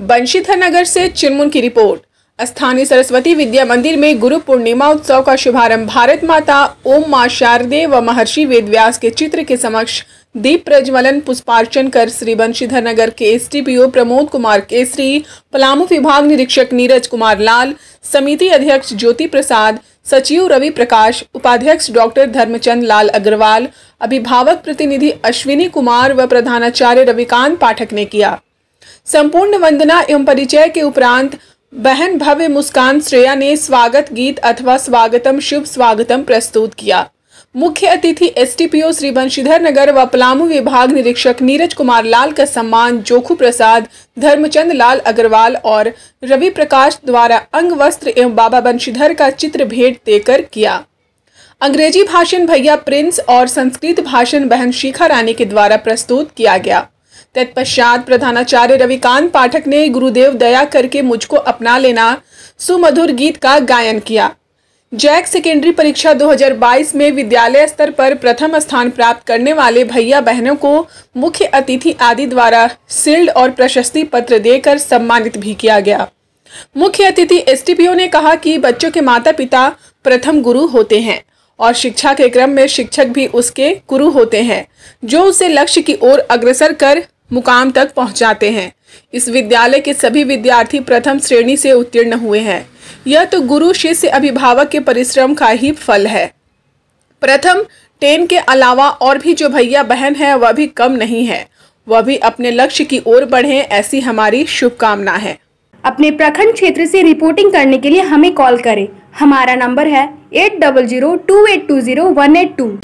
बंशीधर नगर से चिरमुन की रिपोर्ट स्थानीय सरस्वती विद्या मंदिर में गुरु पूर्णिमा उत्सव का शुभारंभ भारत माता ओम मां शारदे व महर्षि वेदव्यास के चित्र के समक्ष दीप प्रज्वलन पुष्पार्चन कर श्री बंशीधर नगर के एस प्रमोद कुमार केसरी पलामू विभाग निरीक्षक नीरज कुमार लाल समिति अध्यक्ष ज्योति प्रसाद सचिव रवि प्रकाश उपाध्यक्ष डॉक्टर धर्मचंद लाल अग्रवाल अभिभावक प्रतिनिधि अश्विनी कुमार व प्रधानाचार्य रविकांत पाठक ने किया संपूर्ण वंदना एवं परिचय के उपरांत बहन भव्य मुस्कान श्रेया ने स्वागत गीत अथवा स्वागतम शुभ स्वागतम प्रस्तुत किया मुख्य अतिथि एसटीपीओ श्री बंशीधर नगर व पलामू विभाग निरीक्षक नीरज कुमार लाल का सम्मान जोखू प्रसाद धर्मचंद लाल अग्रवाल और रवि प्रकाश द्वारा अंग वस्त्र एवं बाबा बंशीधर का चित्र भेंट देकर किया अंग्रेजी भाषण भैया प्रिंस और संस्कृत भाषण बहन शिखा रानी के द्वारा प्रस्तुत किया गया तत्पश्चात प्रधानाचार्य रविकांत पाठक ने गुरुदेव दया करके मुझको अपना लेना सुमधुर गीत का गायन किया जैक सेकेंडरी परीक्षा 2022 में विद्यालय स्तर पर प्रथम स्थान प्राप्त करने वाले भैया बहनों को मुख्य अतिथि आदि द्वारा सील्ड और प्रशस्ति पत्र देकर सम्मानित भी किया गया मुख्य अतिथि एस ने कहा कि बच्चों के माता पिता प्रथम गुरु होते हैं और शिक्षा के क्रम में शिक्षक भी उसके गुरु होते हैं जो उसे लक्ष्य की ओर अग्रसर कर मुकाम तक पहुंचाते हैं इस विद्यालय के सभी विद्यार्थी प्रथम श्रेणी से उत्तीर्ण हुए हैं यह तो गुरु शिष्य अभिभावक के परिश्रम का ही फल है प्रथम टेन के अलावा और भी जो भैया बहन है वह भी कम नहीं है वह भी अपने लक्ष्य की ओर बढ़े ऐसी हमारी शुभकामना है अपने प्रखंड क्षेत्र से रिपोर्टिंग करने के लिए हमें कॉल करें हमारा नंबर है eight double zero two eight two zero one eight to